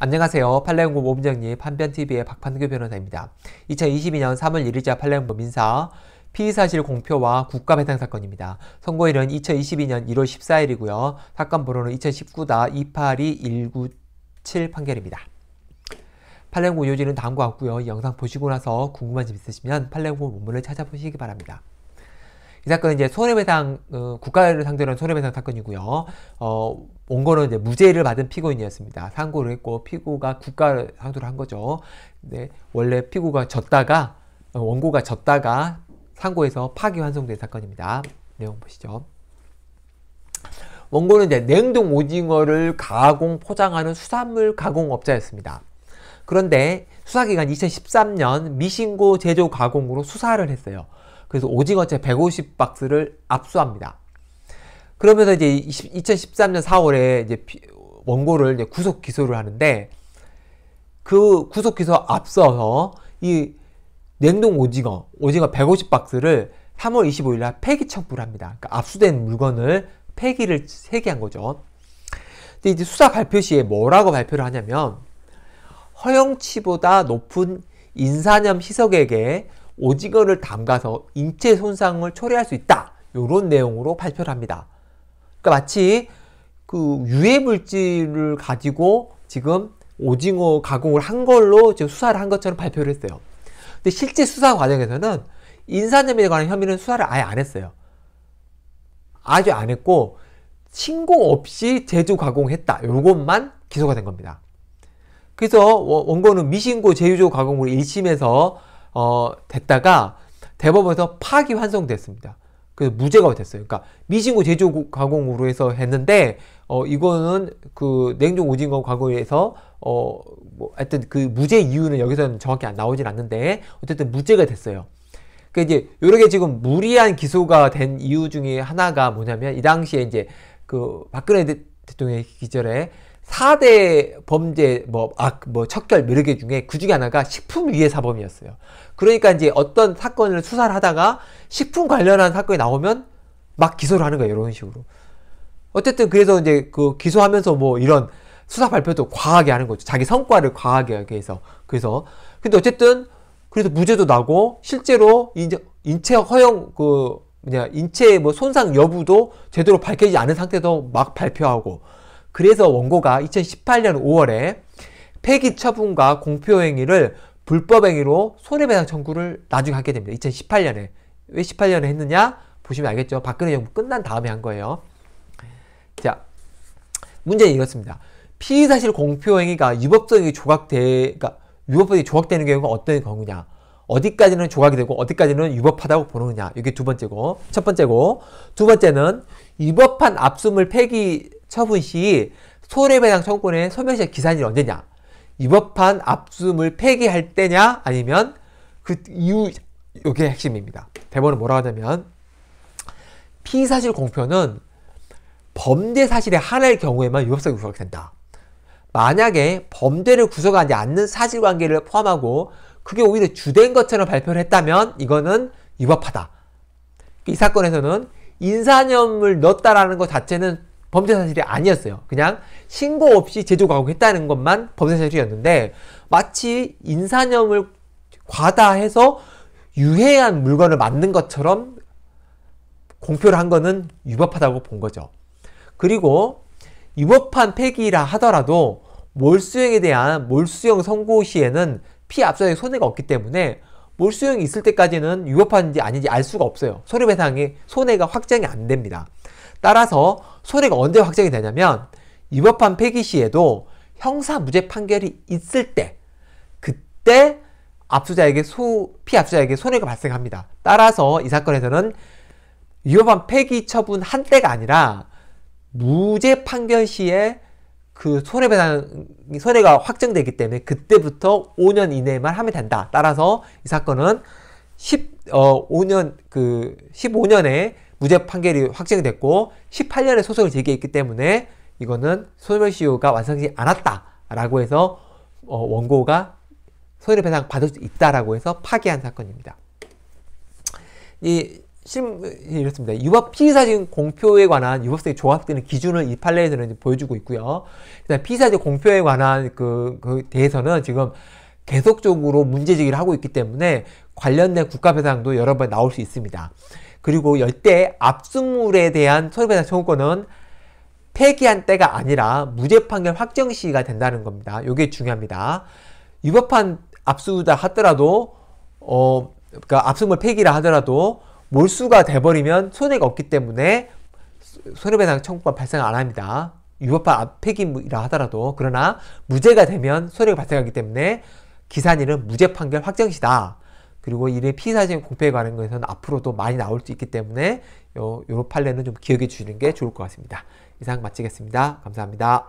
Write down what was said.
안녕하세요. 팔레옹고 모범정리 판변TV의 박판규 변호사입니다. 2022년 3월 1일자 팔레옹고 민사 피의사실 공표와 국가배상 사건입니다. 선고일은 2022년 1월 14일이고요. 사건 번호는 2 0 1 9 282197 판결입니다. 팔레옹고 요지는 다음과 같고요. 영상 보시고 나서 궁금한 점 있으시면 팔레옹고 본문을 찾아보시기 바랍니다. 이 사건은 이제 손해배상 어, 국가를 상대로 한 손해배상 사건이고요. 어, 원고는 이제 무죄를 받은 피고인이었습니다. 상고를 했고 피고가 국가를 상대로 한 거죠. 근 네, 원래 피고가 졌다가 어, 원고가 졌다가 상고에서 파기환송된 사건입니다. 내용 보시죠. 원고는 이제 냉동 오징어를 가공 포장하는 수산물 가공업자였습니다. 그런데 수사기관 2013년 미신고 제조 가공으로 수사를 했어요. 그래서 오징어채 150박스를 압수합니다. 그러면서 이제 20, 1 3년 4월에 이제 원고를 이제 구속 기소를 하는데 그 구속 기소 앞서서 이 냉동 오징어, 오징어 150박스를 3월 25일 날 폐기 청구를 합니다. 그러니까 압수된 물건을 폐기를 세개한 거죠. 근데 이제 수사 발표 시에 뭐라고 발표를 하냐면 허영치보다 높은 인사념 희석에 오징어를 담가서 인체 손상을 초래할 수 있다. 이런 내용으로 발표를 합니다. 그러니까 마치 그 유해 물질을 가지고 지금 오징어 가공을 한 걸로 지금 수사를 한 것처럼 발표를 했어요. 근데 실제 수사 과정에서는 인산염에 관한 혐의는 수사를 아예 안 했어요. 아주 안 했고 신고 없이 제조 가공했다. 요것만 기소가 된 겁니다. 그래서 원고는 미신고 제조 가공으로 1심에서 어, 됐다가 대법원에서 파기 환송됐습니다. 그래서 무죄가 됐어요. 그러니까 미신고 제조 가공으로 해서 했는데 어 이거는 그 냉동 오징어 가공에서 어 뭐 하여튼 그 무죄 이유는 여기서는 정확히 안 나오진 않는데 어쨌든 무죄가 됐어요. 그 이제 요렇게 지금 무리한 기소가 된 이유 중에 하나가 뭐냐면 이 당시에 이제 그 박근혜 대통령 의 기절에 사대 범죄, 뭐, 악, 아, 뭐, 척결, 매력의 뭐 중에 그 중에 하나가 식품 위해 사범이었어요. 그러니까 이제 어떤 사건을 수사를 하다가 식품 관련한 사건이 나오면 막 기소를 하는 거예요. 이런 식으로. 어쨌든 그래서 이제 그 기소하면서 뭐 이런 수사 발표도 과하게 하는 거죠. 자기 성과를 과하게 해서. 그래서. 근데 어쨌든 그래서 무죄도 나고 실제로 인체 허용 그 뭐냐 인체뭐 손상 여부도 제대로 밝혀지지 않은 상태에막 발표하고 그래서 원고가 2018년 5월에 폐기 처분과 공표 행위를 불법 행위로 손해배상 청구를 나중에 하게 됩니다. 2018년에 왜 18년에 했느냐 보시면 알겠죠. 박근혜 정부 끝난 다음에 한 거예요. 자 문제는 이렇습니다. 피의 사실 공표 행위가 유법성이 조각돼 그러니까 유법성이 조각되는 경우가 어떤 경우냐? 어디까지는 조각이 되고 어디까지는 유법하다고 보느냐 이게 두 번째고 첫 번째고 두 번째는 위법한 압수물 폐기 처분 시 손해배상 청구권의 소멸시효 기산이 언제냐? 이 법한 압수물 폐기할 때냐? 아니면 그 이후 이게 핵심입니다. 대법은 뭐라 하냐면 피사실 공표는 범죄 사실에 한할 경우에만 유법성이 구속된다. 만약에 범죄를 구속하지 않는 사실관계를 포함하고 그게 오히려 주된 것처럼 발표를 했다면 이거는 위법하다. 이 사건에서는 인사념을 넣었다라는 것 자체는 범죄 사실이 아니었어요. 그냥 신고 없이 제조 가공했다는 것만 범죄 사실이었는데 마치 인산염을 과다해서 유해한 물건을 만든 것처럼 공표를 한 것은 위법하다고 본 거죠. 그리고 위법한 폐기라 하더라도 몰수형에 대한 몰수형 선고 시에는 피압사의 손해가 없기 때문에 몰수형이 있을 때까지는 위법한지 아닌지 알 수가 없어요. 손해배상이 손해가 확정이 안 됩니다. 따라서 손해가 언제 확정이 되냐면 위법한 폐기 시에도 형사무죄 판결이 있을 때 그때 압수자에게 소, 피압수자에게 손해가 발생합니다. 따라서 이 사건에서는 위법한 폐기 처분 한 때가 아니라 무죄 판결 시에 그 손해배상 손해가 확정되기 때문에 그때부터 5년 이내에만 하면 된다. 따라서 이 사건은 10, 어, 5년 그 15년에 무죄 판결이 확정이 됐고 18년의 소송을 제기했기 때문에 이거는 소멸시효가 완성되지 않았다라고 해서 어, 원고가 손해배상 받을 수 있다라고 해서 파기한 사건입니다. 이 심, 이렇습니다. 유법 피의사진 공표에 관한 유법성이 조합되는 기준을 이 판례에서는 보여주고 있고요. 그다 피의사진 공표에 관한 그, 그 대해서는 지금 계속적으로 문제 제기를 하고 있기 때문에 관련된 국가배상도 여러 번 나올 수 있습니다. 그리고 열대 압수물에 대한 소유배상 청구권은 폐기한 때가 아니라 무죄 판결 확정 시기가 된다는 겁니다. 이게 중요합니다. 위법한 압수다 하더라도 어 그러니까 압수물 폐기라 하더라도 몰수가 돼버리면 손해가 없기 때문에 손해배상 청구권 발생 안 합니다. 위법한 폐기라 하더라도 그러나 무죄가 되면 손해가 발생하기 때문에 기산일은 무죄 판결 확정시다. 그리고 이래 피사진 공표에 관한 것은 앞으로도 많이 나올 수 있기 때문에 요, 요 판례는 좀 기억해 주시는 게 좋을 것 같습니다. 이상 마치겠습니다. 감사합니다.